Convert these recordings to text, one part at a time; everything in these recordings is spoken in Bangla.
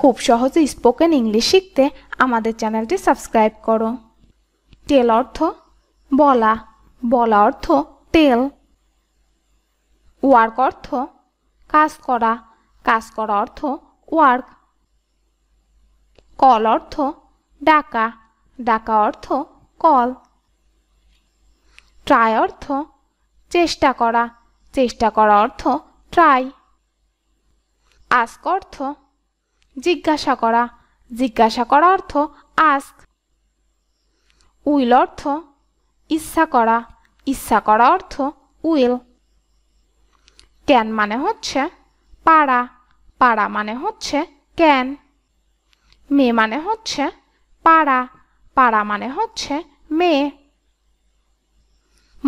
খুব সহজে স্পোকেন ইংলিশ শিখতে আমাদের চ্যানেলটি সাবস্ক্রাইব করো টেল অর্থ বলা বলা অর্থ তেল ওয়ার্ক অর্থ কাজ করা কাজ করা অর্থ ওয়ার্ক কল অর্থ ডাকা ডাকা অর্থ কল ট্রাই অর্থ চেষ্টা করা চেষ্টা করা অর্থ ট্রাই আস্ক অর্থ জিজ্ঞাসা করা জিজ্ঞাসা করা অর্থ আস্ক উইল অর্থ ইচ্ছা করা ইচ্ছা করা অর্থ উইল ক্যান মানে হচ্ছে পাড়া পাড়া মানে হচ্ছে ক্যান মে মানে হচ্ছে পাড়া পাড়া মানে হচ্ছে মেয়ে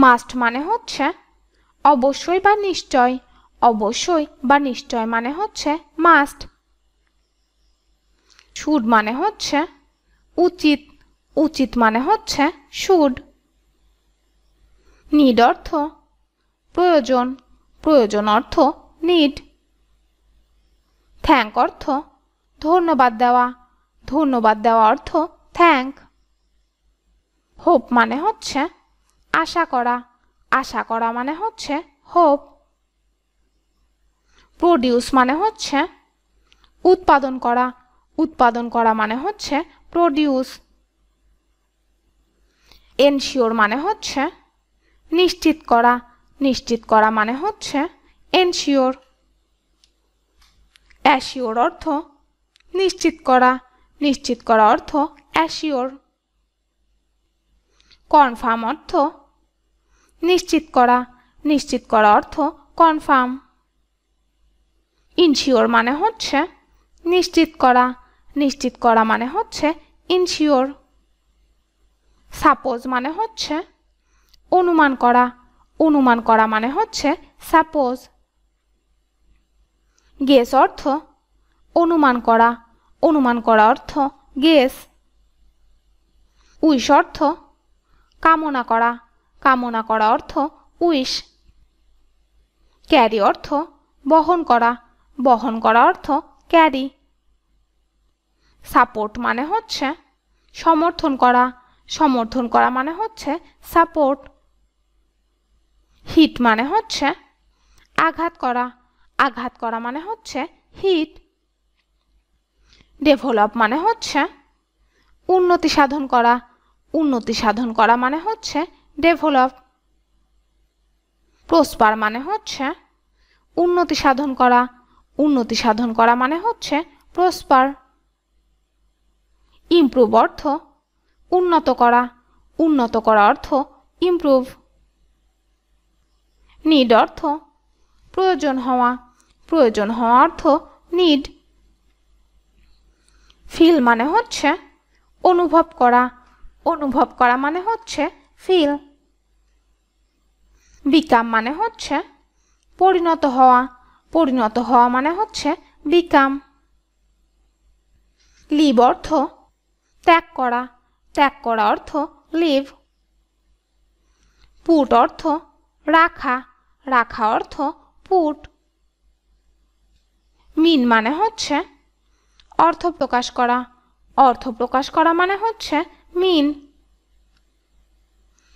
মাস্ট মানে হচ্ছে অবশ্যই বা নিশ্চয় অবশ্যই বা নিশ্চয় মানে হচ্ছে মাস্ট শুড মানে হচ্ছে উচিত উচিত মানে হচ্ছে শুড নিড অর্থ প্রয়োজন প্রয়োজন অর্থ নিড থ্যাংক অর্থ ধন্যবাদ দেওয়া ধন্যবাদ দেওয়া অর্থ থ্যাংক হোপ মানে হচ্ছে আশা করা আশা করা মানে হচ্ছে হোপ প্রডিউস মানে হচ্ছে উৎপাদন করা উৎপাদন করা মানে হচ্ছে প্রডিউস এনশিওর মানে হচ্ছে নিশ্চিত করা নিশ্চিত করা মানে হচ্ছে এনশিওর অ্যাশিওর অর্থ নিশ্চিত করা নিশ্চিত করা অর্থ অ্যাশিওর কনফার্ম অর্থ নিশ্চিত করা নিশ্চিত করা অর্থ কনফার্ম ইনশিওর মানে হচ্ছে নিশ্চিত করা নিশ্চিত করা মানে হচ্ছে ইনশিওর সাপোজ মানে হচ্ছে অনুমান করা অনুমান করা মানে হচ্ছে সাপোজ গেস অর্থ অনুমান করা অনুমান করা অর্থ গেস উইশ অর্থ কামনা করা কামনা করা অর্থ উইশ ক্যারি অর্থ বহন করা বহন করা অর্থ ক্যারি সাপোর্ট মানে হচ্ছে সমর্থন করা সমর্থন করা মানে হচ্ছে সাপোর্ট হিট মানে হচ্ছে আঘাত করা আঘাত করা মানে হচ্ছে হিট ডেভেলপ মানে হচ্ছে উন্নতি সাধন করা উন্নতি সাধন করা মানে হচ্ছে ডেভেলপ প্রসপার মানে হচ্ছে উন্নতি সাধন করা উন্নতি সাধন করা মানে হচ্ছে প্রসপার ইমপ্রুভ অর্থ উন্নত করা উন্নত করা অর্থ ইমপ্রুভ নিড অর্থ প্রয়োজন হওয়া প্রয়োজন হওয়া অর্থ নিড ফিল মানে হচ্ছে অনুভব করা অনুভব করা মানে হচ্ছে ফিল বিকাম মানে হচ্ছে পরিণত হওয়া পরিণত হওয়া মানে হচ্ছে বিকাম লিব অর্থ ত্যাগ করা ত্যাগ করা অর্থ লিভ পুট অর্থ রাখা রাখা অর্থ পুট মিন মানে হচ্ছে অর্থ প্রকাশ করা অর্থ প্রকাশ করা মানে হচ্ছে মিন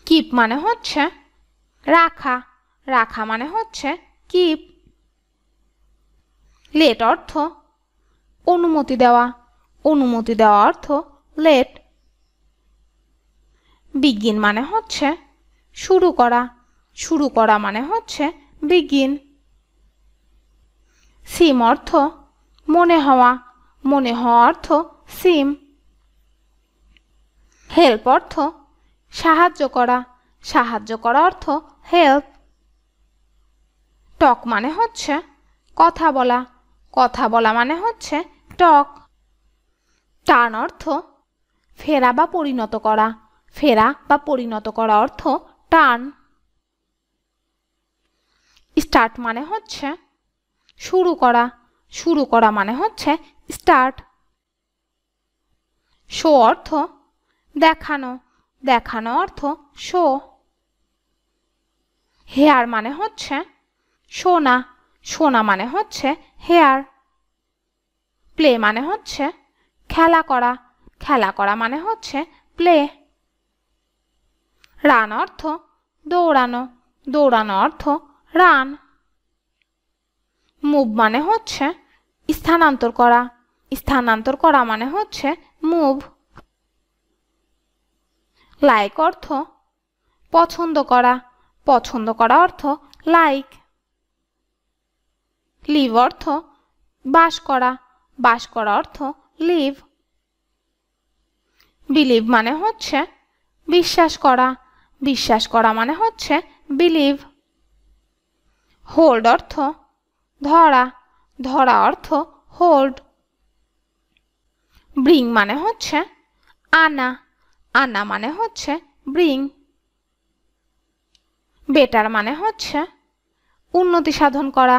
কিপ মানে হচ্ছে রাখা রাখা মানে হচ্ছে কিপ লেট অর্থ অনুমতি দেওয়া অনুমতি দেওয়া অর্থ লেট বিগিন মানে হচ্ছে শুরু করা শুরু করা মানে হচ্ছে বিগিন সিম অর্থ মনে হওয়া মনে হওয়া অর্থ সিম হেল্প অর্থ সাহায্য করা সাহায্য করা অর্থ হেল্প টক মানে হচ্ছে কথা বলা কথা বলা মানে হচ্ছে টক টার্ন অর্থ ফেরা বা পরিণত করা ফেরা বা পরিণত করা অর্থ টান স্টার্ট মানে হচ্ছে শুরু করা শুরু করা মানে হচ্ছে স্টার্ট শো অর্থ দেখানো দেখানো অর্থ শো হেয়ার মানে হচ্ছে সোনা সোনা মানে হচ্ছে হেয়ার প্লে মানে হচ্ছে খেলা করা খেলা করা মানে হচ্ছে প্লে রান অর্থ দৌড়ানো দৌড়ানো অর্থ রান মুভ মানে হচ্ছে স্থানান্তর করা স্থানান্তর করা মানে হচ্ছে মুভ লাইক অর্থ পছন্দ করা পছন্দ করা অর্থ লাইক লিভ অর্থ বাস করা বাস করা অর্থ লিভ বিলিভ মানে হচ্ছে বিশ্বাস করা বিশ্বাস করা মানে হচ্ছে বিলিভ হোল্ড অর্থ ধরা ধরা অর্থ হোল্ড ব্রিং মানে হচ্ছে আনা আনা মানে হচ্ছে ব্রিং বেটার মানে হচ্ছে উন্নতি সাধন করা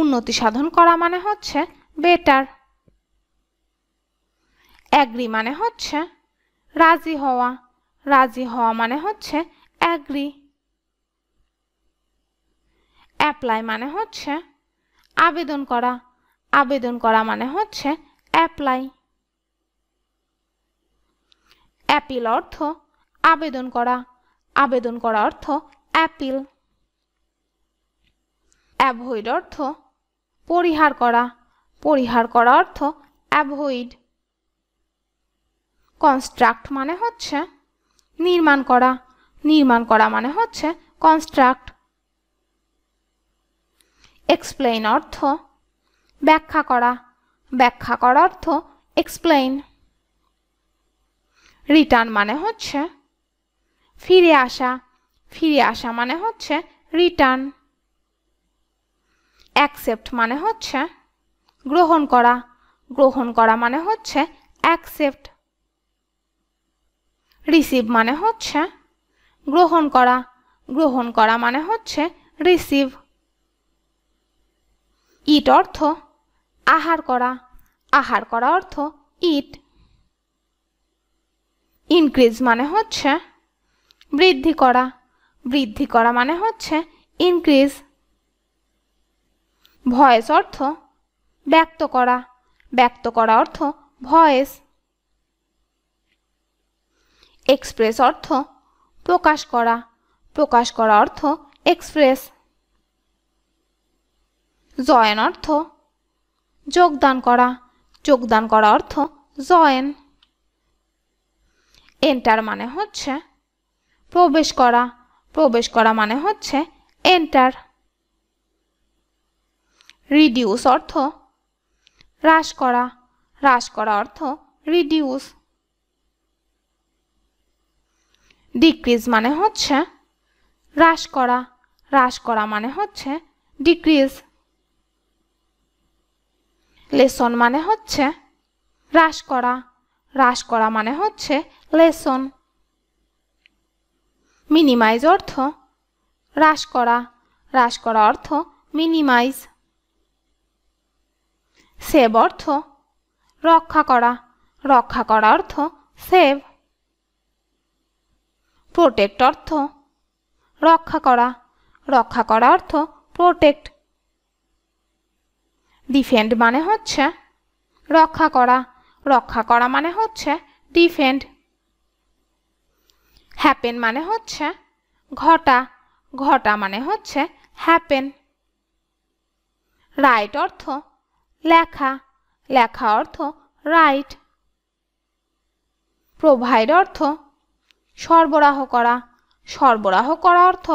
উন্নতি সাধন করা মানে হচ্ছে বেটার অ্যাগ্রি মানে হচ্ছে রাজি হওয়া রাজি হওয়া মানে হচ্ছে অ্যাগ্রি অ্যাপ্লাই মানে হচ্ছে আবেদন করা আবেদন করা মানে হচ্ছে অ্যাপ্লাই অ্যাপিল অর্থ আবেদন করা আবেদন করা অর্থ অ্যাপিল অ্যাভয়েড অর্থ পরিহার করা পরিহার করা অর্থ অ্যাভয়েড কনস্ট্রাক্ট মানে হচ্ছে নির্মাণ করা নির্মাণ করা মানে হচ্ছে কনস্ট্রাক্ট এক্সপ্লেইন অর্থ ব্যাখ্যা করা ব্যাখ্যা করা অর্থ এক্সপ্লেইন রিটার্ন মানে হচ্ছে ফিরে আসা ফিরে আসা মানে হচ্ছে রিটার্ন অ্যাকসেপ্ট মানে হচ্ছে গ্রহণ করা গ্রহণ করা মানে হচ্ছে অ্যাকসেপ্ট রিসিভ মানে হচ্ছে গ্রহণ করা গ্রহণ করা মানে হচ্ছে রিসিভ ইট অর্থ আহার করা আহার করা অর্থ ইট ইনক্রিজ মানে হচ্ছে বৃদ্ধি করা বৃদ্ধি করা মানে হচ্ছে ইনক্রিজ ভয়েস অর্থ ব্যক্ত করা ব্যক্ত করা অর্থ ভয়েস এক্সপ্রেস অর্থ প্রকাশ করা প্রকাশ করা অর্থ এক্সপ্রেস জয়েন অর্থ যোগদান করা যোগদান করা অর্থ জয়েন এন্টার মানে হচ্ছে প্রবেশ করা প্রবেশ করা মানে হচ্ছে এন্টার রিডিউস অর্থ হ্রাস করা হ্রাস করা অর্থ রিডিউস ডিক্রিজ মানে হচ্ছে হ্রাস করা হ্রাস করা মানে হচ্ছে ডিক্রিজ লেসন মানে হচ্ছে হ্রাস করা হ্রাস করা মানে হচ্ছে লেসন মিনিমাইজ অর্থ হ্রাস করা হ্রাস করা অর্থ মিনিমাইজ সেভ অর্থ রক্ষা করা রক্ষা করা অর্থ সেভ প্রোটেক্ট অর্থ রক্ষা করা রক্ষা করা অর্থ প্রোটেক্ট ডিফেন্ড মানে হচ্ছে রক্ষা করা রক্ষা করা মানে হচ্ছে ডিফেন্ড হ্যাপেন মানে হচ্ছে ঘটা ঘটা মানে হচ্ছে হ্যাপেন রাইট অর্থ লেখা লেখা অর্থ রাইট প্রোভাইড অর্থ সরবরাহ করা সরবরাহ করা অর্থ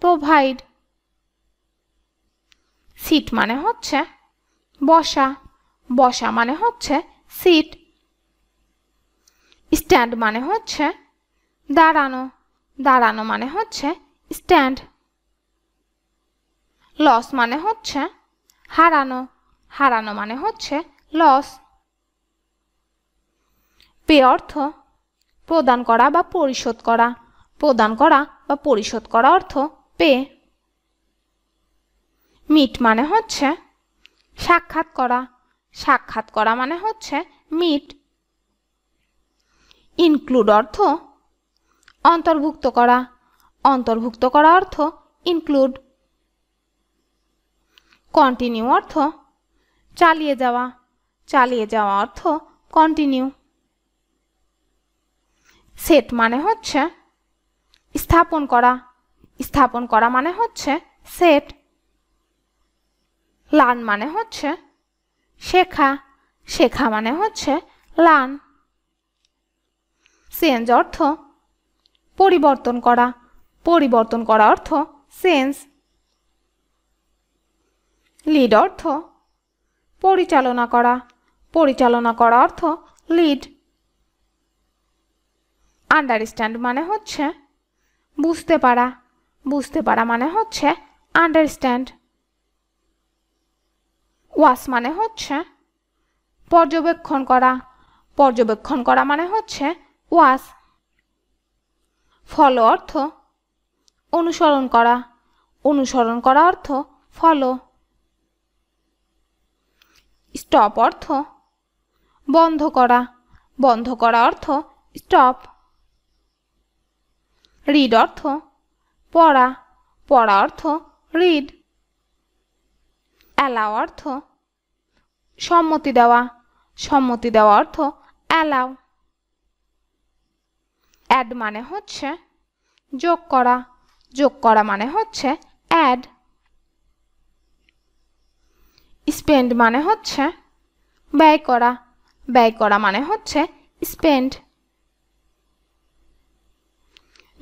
প্রোভাইড সিট মানে হচ্ছে বসা বসা মানে হচ্ছে সিট স্ট্যান্ড মানে হচ্ছে দাঁড়ানো দাঁড়ানো মানে হচ্ছে স্ট্যান্ড লস মানে হচ্ছে হারানো হারানো মানে হচ্ছে লস পে অর্থ প্রদান করা বা পরিশোধ করা প্রদান করা বা পরিশোধ করা অর্থ পে মিট মানে হচ্ছে সাক্ষাৎ করা সাক্ষাৎ করা মানে হচ্ছে মিট ইনক্লুড অর্থ অন্তর্ভুক্ত করা অন্তর্ভুক্ত করা অর্থ ইনক্লুড কন্টিনিউ অর্থ চালিয়ে যাওয়া চালিয়ে যাওয়া অর্থ কন্টিনিউ সেট মানে হচ্ছে স্থাপন করা স্থাপন করা মানে হচ্ছে সেট লার্ন মানে হচ্ছে শেখা শেখা মানে হচ্ছে লার্ন চেঞ্জ অর্থ পরিবর্তন করা পরিবর্তন করা অর্থ সেন্স লিড অর্থ পরিচালনা করা পরিচালনা করা অর্থ লিড আন্ডারস্ট্যান্ড মানে হচ্ছে বুঝতে পারা বুঝতে পারা মানে হচ্ছে আন্ডারস্ট্যান্ড ওয়াস মানে হচ্ছে পর্যবেক্ষণ করা পর্যবেক্ষণ করা মানে হচ্ছে ওয়াস ফলো অর্থ অনুসরণ করা অনুসরণ করা অর্থ ফলো স্টপ অর্থ বন্ধ করা বন্ধ করা অর্থ স্টপ রিড অর্থ পড়া পড়া অর্থ রিড অ্যালাও অর্থ সম্মতি দেওয়া সম্মতি দেওয়া অর্থ অ্যালাও অ্যাড মানে হচ্ছে যোগ করা যোগ করা মানে হচ্ছে অ্যাড স্পেন্ড মানে হচ্ছে ব্যয় করা ব্যয় করা মানে হচ্ছে স্পেন্ড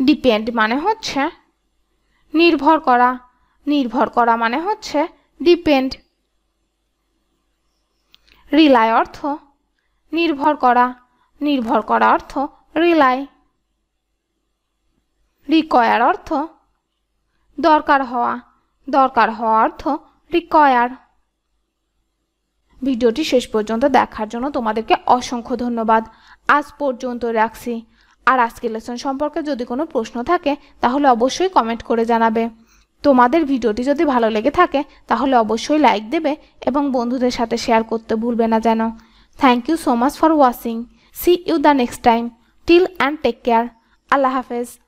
ডিপেন্ড মানে হচ্ছে নির্ভর করা নির্ভর করা মানে হচ্ছে ডিপেন্ড রিলাই অর্থ নির্ভর করা নির্ভর করা অর্থ রিলাই রিকয়ার অর্থ দরকার হওয়া দরকার হওয়া অর্থ রিকয়ার ভিডিওটি শেষ পর্যন্ত দেখার জন্য তোমাদেরকে অসংখ্য ধন্যবাদ আজ পর্যন্ত রাখছি আর আজকের লেসন সম্পর্কে যদি কোনো প্রশ্ন থাকে তাহলে অবশ্যই কমেন্ট করে জানাবে তোমাদের ভিডিওটি যদি ভালো লেগে থাকে তাহলে অবশ্যই লাইক দেবে এবং বন্ধুদের সাথে শেয়ার করতে ভুলবে না যেন thank you so much for watching see you the next time till and take care আল্লাহ হাফেজ